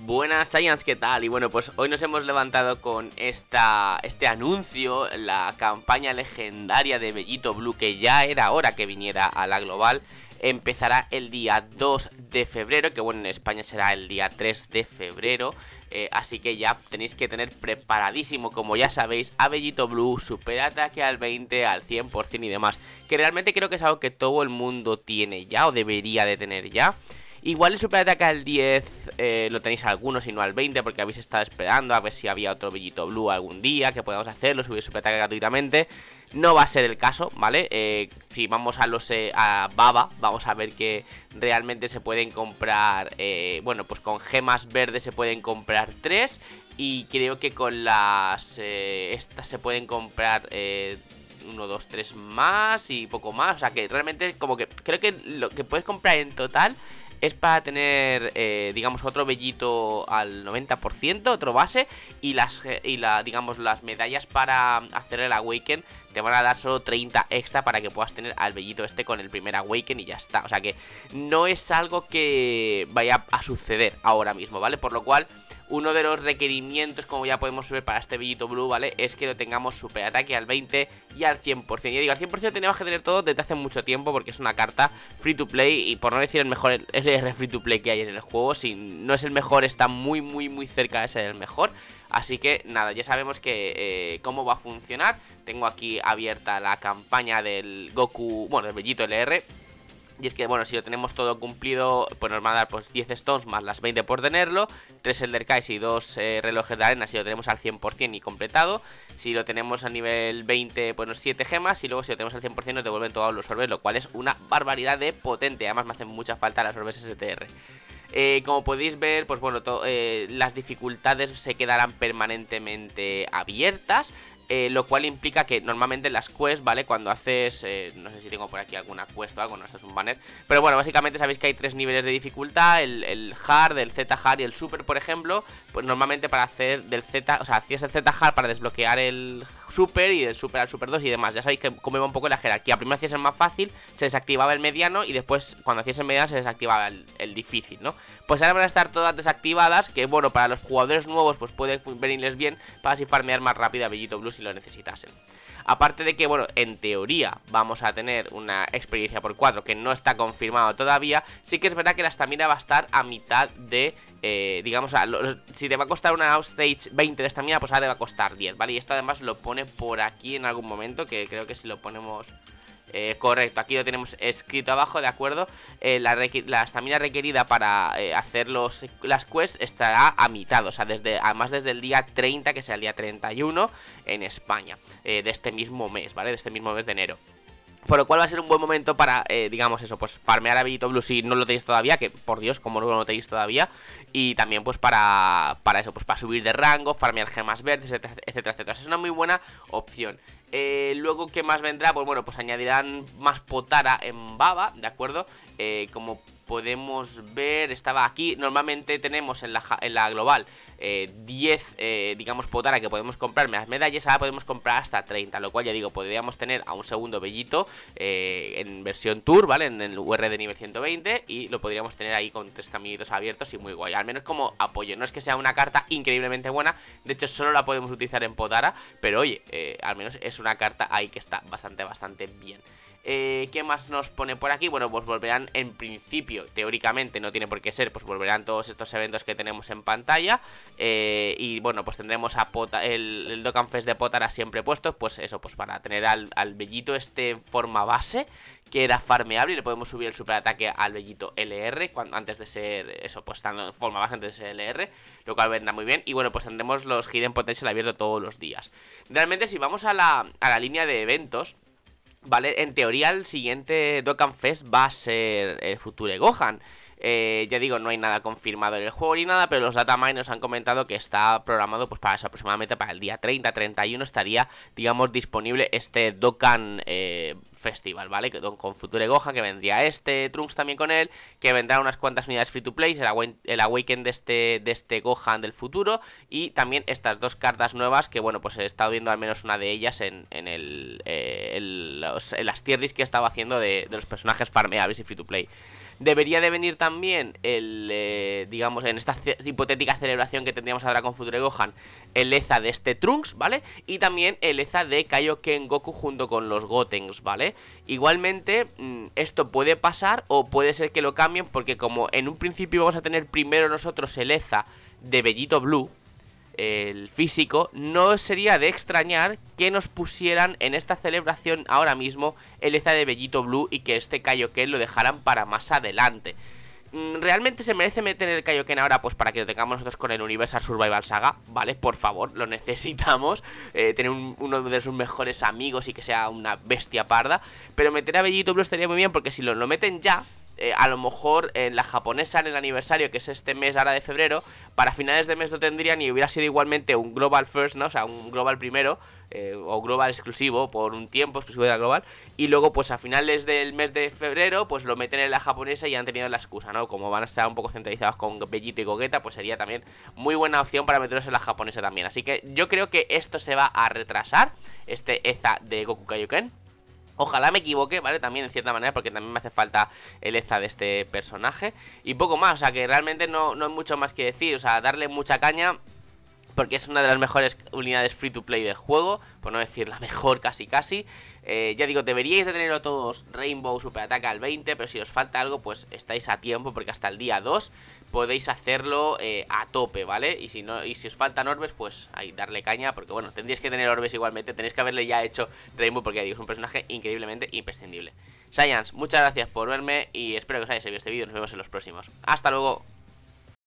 Buenas Science, ¿qué tal? Y bueno, pues hoy nos hemos levantado con esta, este anuncio, la campaña legendaria de Bellito Blue, que ya era hora que viniera a la global. Empezará el día 2 de febrero, que bueno, en España será el día 3 de febrero. Eh, así que ya tenéis que tener preparadísimo, como ya sabéis, a Bellito Blue, super ataque al 20, al 100% y demás. Que realmente creo que es algo que todo el mundo tiene ya o debería de tener ya. Igual el superataque al 10 eh, lo tenéis algunos y no al 20 porque habéis estado esperando a ver si había otro villito Blue algún día que podamos hacerlo, subir superataque gratuitamente. No va a ser el caso, ¿vale? Eh, si vamos a los eh, a Baba, vamos a ver que realmente se pueden comprar, bueno, pues con gemas verdes se pueden comprar 3 y creo que con las, estas se pueden comprar... 1, 2, 3 más y poco más. O sea que realmente como que creo que lo que puedes comprar en total es para tener, eh, digamos, otro vellito al 90%, otro base, y las, eh, y digamos, las medallas para hacer el Awaken te van a dar solo 30 extra para que puedas tener al bellito este con el primer Awaken y ya está. O sea que no es algo que vaya a suceder ahora mismo, ¿vale? Por lo cual... Uno de los requerimientos, como ya podemos ver para este bellito blue, ¿vale? Es que lo tengamos super ataque al 20 y al 100%. Ya digo, al 100% tenemos que tener todo desde hace mucho tiempo porque es una carta free to play y por no decir el mejor es free to play que hay en el juego. Si no es el mejor, está muy, muy, muy cerca de ser el mejor. Así que nada, ya sabemos que eh, cómo va a funcionar tengo aquí abierta la campaña del Goku, bueno, del Bellito LR. Y es que, bueno, si lo tenemos todo cumplido, pues nos va a dar pues, 10 stones más las 20 por tenerlo, 3 Elder Kais y 2 eh, relojes de arena si lo tenemos al 100% y completado. Si lo tenemos a nivel 20, pues 7 gemas y luego si lo tenemos al 100% nos devuelven todos los Orbes, lo cual es una barbaridad de potente. Además me hacen mucha falta las Orbes STR. Eh, como podéis ver, pues bueno, eh, las dificultades se quedarán permanentemente abiertas. Eh, lo cual implica que normalmente las quests, ¿vale? Cuando haces, eh, no sé si tengo por aquí alguna quest o algo, no, esto es un banner, pero bueno, básicamente sabéis que hay tres niveles de dificultad, el, hard, el Z hard y el super, por ejemplo, pues normalmente para hacer del Z, o sea, hacías el Z hard para desbloquear el super y del super al super 2 y demás, ya sabéis que como un poco la jerarquía, primero hacías el más fácil, se desactivaba el mediano y después cuando hacías el mediano se desactivaba el, difícil, ¿no? Pues ahora van a estar todas desactivadas, que bueno, para los jugadores nuevos pues puede venirles bien para así farmear más rápido a Bellito Blues si lo necesitasen. Aparte de que, bueno, en teoría vamos a tener una experiencia por cuatro que no está confirmado todavía, sí que es verdad que la estamina va a estar a mitad de... Eh, digamos, si te va a costar una outstage 20 de estamina, pues ahora te va a costar 10, ¿vale? Y esto además lo pone por aquí en algún momento, que creo que si lo ponemos... Eh, correcto, aquí lo tenemos escrito abajo, ¿de acuerdo? Eh, la, la, estamina requerida para eh, hacer las quests estará a mitad, o sea, desde, además desde el día 30, que sea el día 31 en España, de este mismo mes, ¿vale? De este mismo mes de enero. Por lo cual va a ser un buen momento para, digamos eso, pues farmear a Villito Blue si no lo tenéis todavía, que por Dios, como no lo tenéis todavía. Y también pues para, para eso, pues para subir de rango, farmear gemas verdes, etcétera, etcétera. Es una muy buena opción. Eh, luego, ¿qué más vendrá? Pues bueno, pues añadirán más potara en baba, ¿de acuerdo? Eh, como podemos ver, estaba aquí, normalmente tenemos en la, global 10, eh, eh, digamos, potara que podemos comprar las medallas, ahora podemos comprar hasta 30, lo cual ya digo, podríamos tener a un segundo bellito eh, en versión tour, ¿vale? En el UR de nivel 120 y lo podríamos tener ahí con tres caminitos abiertos y muy guay, al menos como apoyo, no es que sea una carta increíblemente buena, de hecho solo la podemos utilizar en potara, pero oye, al menos es una carta ahí que está bastante, bastante bien. Eh, ¿Qué más nos pone por aquí? Bueno, pues volverán en principio, teóricamente no tiene por qué ser, pues volverán todos estos eventos que tenemos en pantalla. Eh, y bueno, pues tendremos a el, el Dokkan Fest de Potara siempre puesto, pues eso, pues para tener al, bellito este en forma base, que era farmeable y le podemos subir el superataque al bellito LR antes de ser eso, pues estando en forma base antes de ser LR, lo cual vendrá muy bien. Y bueno, pues tendremos los Hidden Potential abierto todos los días. Realmente, si vamos a la, a la línea de eventos. ¿vale? En teoría el siguiente Dokkan Fest va a ser el Future Gohan. Eh, ya digo, no hay nada confirmado en el juego ni nada, pero los datamines nos han comentado que está programado pues para aproximadamente para el día 30-31 estaría, digamos, disponible este Dokkan eh, Festival, ¿vale? Con, con Future Gohan, que vendría este, Trunks también con él, que vendrá unas cuantas unidades free to play, el, Awaken de este, de este Gohan del futuro, y también estas dos cartas nuevas, que bueno, pues he estado viendo al menos una de ellas en, el eh, eh, las tierris que estaba haciendo de, los personajes farmeables y free to play. Debería de venir también el, eh, digamos, en esta hipotética celebración que tendríamos ahora con Future Gohan, el Eza de este Trunks, ¿vale? Y también el Eza de Kaioken Goku junto con los Gotenks, ¿vale? Igualmente, mm, esto puede pasar o puede ser que lo cambien porque como en un principio vamos a tener primero nosotros el Eza de Bellito Blue, el físico, no sería de extrañar que nos pusieran en esta celebración ahora mismo el EZA de Bellito Blue y que este Kaioken lo dejaran para más adelante. Mm, ¿Realmente se merece meter el Kaioken ahora? Pues para que lo tengamos nosotros con el Universal Survival Saga, ¿vale? Por favor, lo necesitamos. Eh, tener uno de sus mejores amigos y que sea una bestia parda. Pero meter a Bellito Blue estaría muy bien porque si lo meten ya, eh, a lo mejor en la japonesa en el aniversario, que es este mes ahora de febrero, para finales de mes lo tendrían y hubiera sido igualmente un Global First, ¿no? O sea, un Global primero eh, o Global exclusivo por un tiempo exclusivo de Global. Y luego, pues a finales del mes de febrero, pues lo meten en la japonesa y han tenido la excusa, ¿no? Como van a estar un poco centralizados con Bellito y Gogeta, pues sería también muy buena opción para meterlos en la japonesa también. Así que yo creo que esto se va a retrasar, este EZA de Goku Kaioken. Ojalá me equivoque, ¿vale? También en cierta manera, porque también me hace falta el EZA de este personaje. Y poco más, o sea que realmente no, no hay mucho más que decir, o sea, darle mucha caña porque es una de las mejores unidades free to play del juego, por no decir la mejor casi casi. Eh, ya digo, deberíais de tenerlo todos Rainbow Super al 20, pero si os falta algo, pues estáis a tiempo, porque hasta el día 2 podéis hacerlo eh, a tope, ¿vale? Y si, no, y si os faltan orbes, pues ahí darle caña, porque bueno, tendríais que tener orbes igualmente, tenéis que haberle ya hecho Rainbow, porque ya digo, es un personaje increíblemente imprescindible. Science, muchas gracias por verme y espero que os haya servido este vídeo, nos vemos en los próximos. ¡Hasta luego!